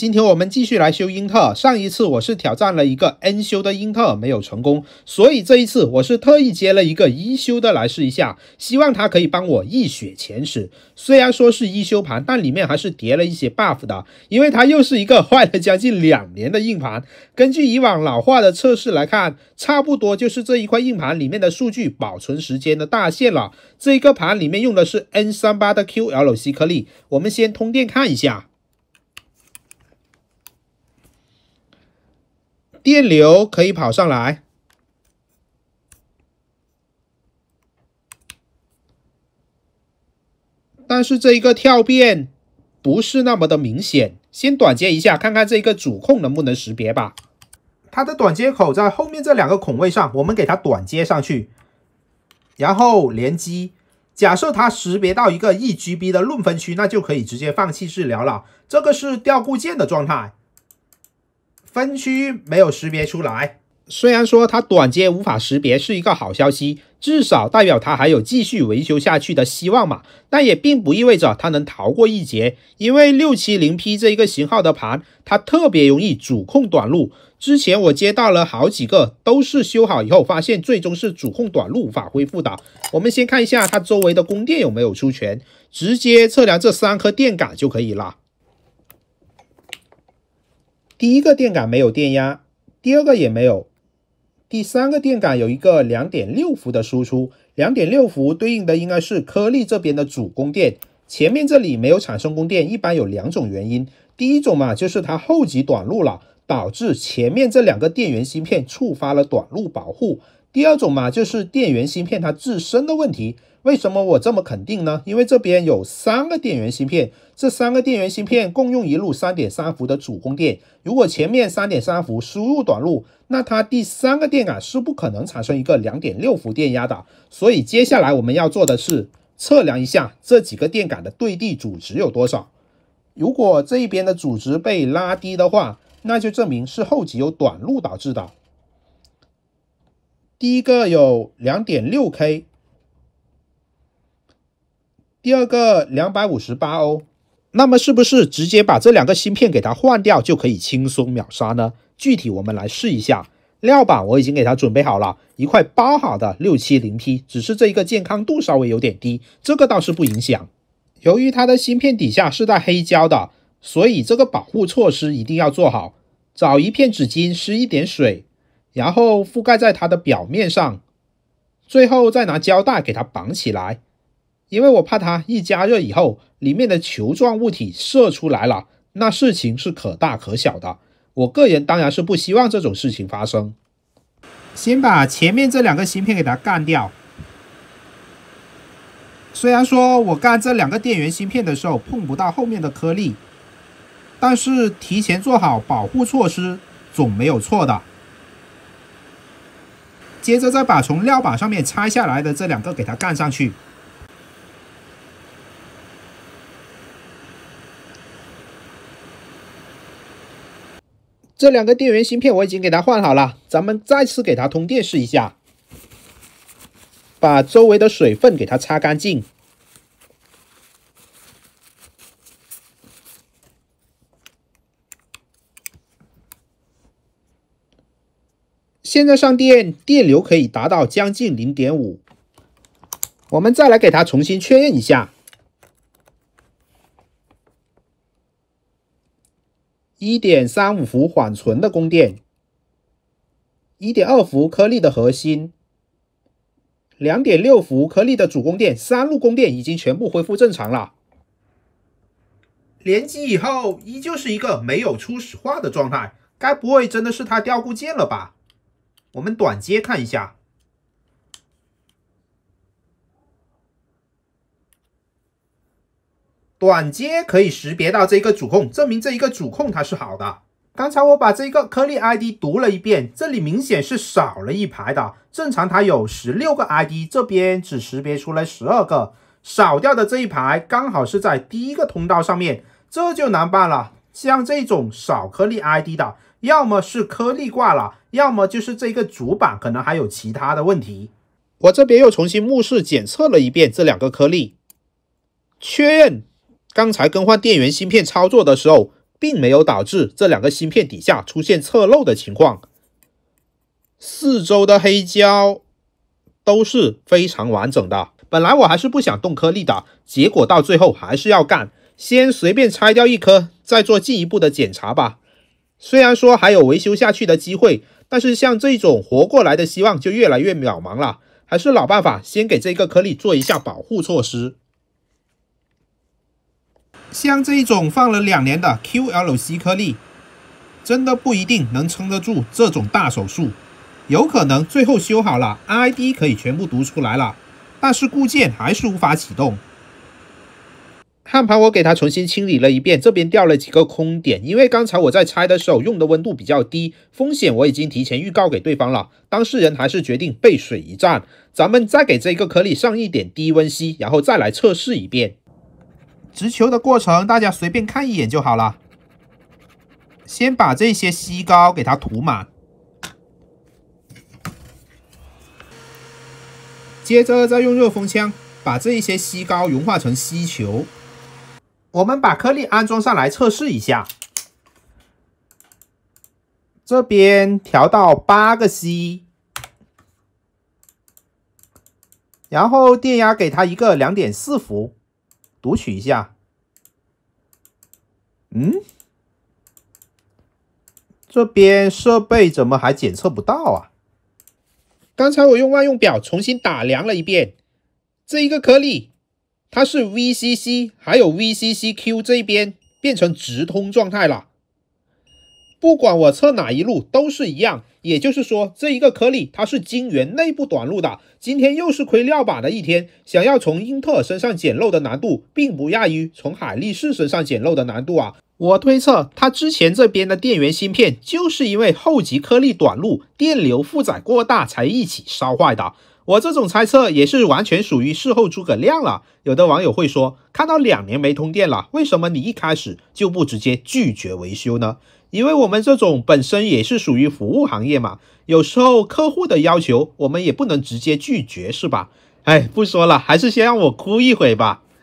今天我们继续来修英特尔。上一次我是挑战了一个 N 修的英特尔没有成功，所以这一次我是特意接了一个一修的来试一下，希望它可以帮我一雪前耻。虽然说是一修盘，但里面还是叠了一些 buff 的，因为它又是一个坏了将近两年的硬盘。根据以往老化的测试来看，差不多就是这一块硬盘里面的数据保存时间的大限了。这一个盘里面用的是 N 三八的 QLC 颗粒，我们先通电看一下。电流可以跑上来，但是这一个跳变不是那么的明显。先短接一下，看看这一个主控能不能识别吧。它的短接口在后面这两个孔位上，我们给它短接上去，然后连机。假设它识别到一个 E G B 的论分区，那就可以直接放弃治疗了。这个是掉固件的状态。分区没有识别出来，虽然说它短接无法识别是一个好消息，至少代表它还有继续维修下去的希望嘛，但也并不意味着它能逃过一劫，因为六七零 P 这一个型号的盘，它特别容易主控短路，之前我接到了好几个，都是修好以后发现最终是主控短路无法恢复的。我们先看一下它周围的供电有没有出全，直接测量这三颗电感就可以了。第一个电感没有电压，第二个也没有，第三个电感有一个两点六伏的输出，两点六伏对应的应该是颗粒这边的主供电。前面这里没有产生供电，一般有两种原因，第一种嘛就是它后级短路了，导致前面这两个电源芯片触发了短路保护。第二种嘛，就是电源芯片它自身的问题。为什么我这么肯定呢？因为这边有三个电源芯片，这三个电源芯片共用一路三点三伏的主供电。如果前面三点三伏输入短路，那它第三个电感是不可能产生一个两点六伏电压的。所以接下来我们要做的是测量一下这几个电感的对地阻值有多少。如果这一边的阻值被拉低的话，那就证明是后级有短路导致的。第一个有两点六 k，第二个两百五十八欧，那么是不是直接把这两个芯片给它换掉就可以轻松秒杀呢？具体我们来试一下。料板我已经给它准备好了，一块包好的六七零 P，只是这一个健康度稍微有点低，这个倒是不影响。由于它的芯片底下是带黑胶的，所以这个保护措施一定要做好。找一片纸巾，湿一点水。然后覆盖在它的表面上，最后再拿胶带给它绑起来。因为我怕它一加热以后，里面的球状物体射出来了，那事情是可大可小的。我个人当然是不希望这种事情发生。先把前面这两个芯片给它干掉。虽然说我干这两个电源芯片的时候碰不到后面的颗粒，但是提前做好保护措施总没有错的。接着再把从料板上面拆下来的这两个给它干上去。这两个电源芯片我已经给它换好了，咱们再次给它通电试一下。把周围的水分给它擦干净。现在上电，电流可以达到将近零点五。我们再来给它重新确认一下，一点三五伏缓存的供电，一点二伏颗粒的核心，两点六伏颗粒的主供电，三路供电已经全部恢复正常了。联机以后依旧是一个没有初始化的状态，该不会真的是它掉固件了吧？我们短接看一下，短接可以识别到这个主控，证明这一个主控它是好的。刚才我把这一个颗粒 ID 读了一遍，这里明显是少了一排的，正常它有十六个 ID，这边只识别出来十二个，少掉的这一排刚好是在第一个通道上面，这就难办了。像这种少颗粒 ID 的，要么是颗粒挂了。要么就是这个主板可能还有其他的问题，我这边又重新目视检测了一遍这两个颗粒，确认刚才更换电源芯片操作的时候，并没有导致这两个芯片底下出现侧漏的情况，四周的黑胶都是非常完整的。本来我还是不想动颗粒的，结果到最后还是要干，先随便拆掉一颗，再做进一步的检查吧。虽然说还有维修下去的机会。但是像这种活过来的希望就越来越渺茫了。还是老办法，先给这个颗粒做一下保护措施。像这一种放了两年的 QLC 颗粒，真的不一定能撑得住这种大手术。有可能最后修好了，ID 可以全部读出来了，但是固件还是无法启动。焊盘我给它重新清理了一遍，这边掉了几个空点，因为刚才我在拆的时候用的温度比较低，风险我已经提前预告给对方了，当事人还是决定背水一战，咱们再给这个颗粒上一点低温锡，然后再来测试一遍。植球的过程大家随便看一眼就好了，先把这些锡膏给它涂满，接着再用热风枪把这一些锡膏融化成锡球。我们把颗粒安装上来测试一下，这边调到八个 C，然后电压给它一个两点四伏，读取一下。嗯，这边设备怎么还检测不到啊？刚才我用万用表重新打量了一遍这一个颗粒。它是 VCC，还有 VCCQ 这边变成直通状态了。不管我测哪一路都是一样，也就是说这一个颗粒它是晶圆内部短路的。今天又是亏料板的一天，想要从英特尔身上捡漏的难度并不亚于从海力士身上捡漏的难度啊！我推测它之前这边的电源芯片就是因为后级颗粒短路，电流负载过大才一起烧坏的。我这种猜测也是完全属于事后诸葛亮了。有的网友会说，看到两年没通电了，为什么你一开始就不直接拒绝维修呢？因为我们这种本身也是属于服务行业嘛，有时候客户的要求我们也不能直接拒绝，是吧？哎，不说了，还是先让我哭一会吧。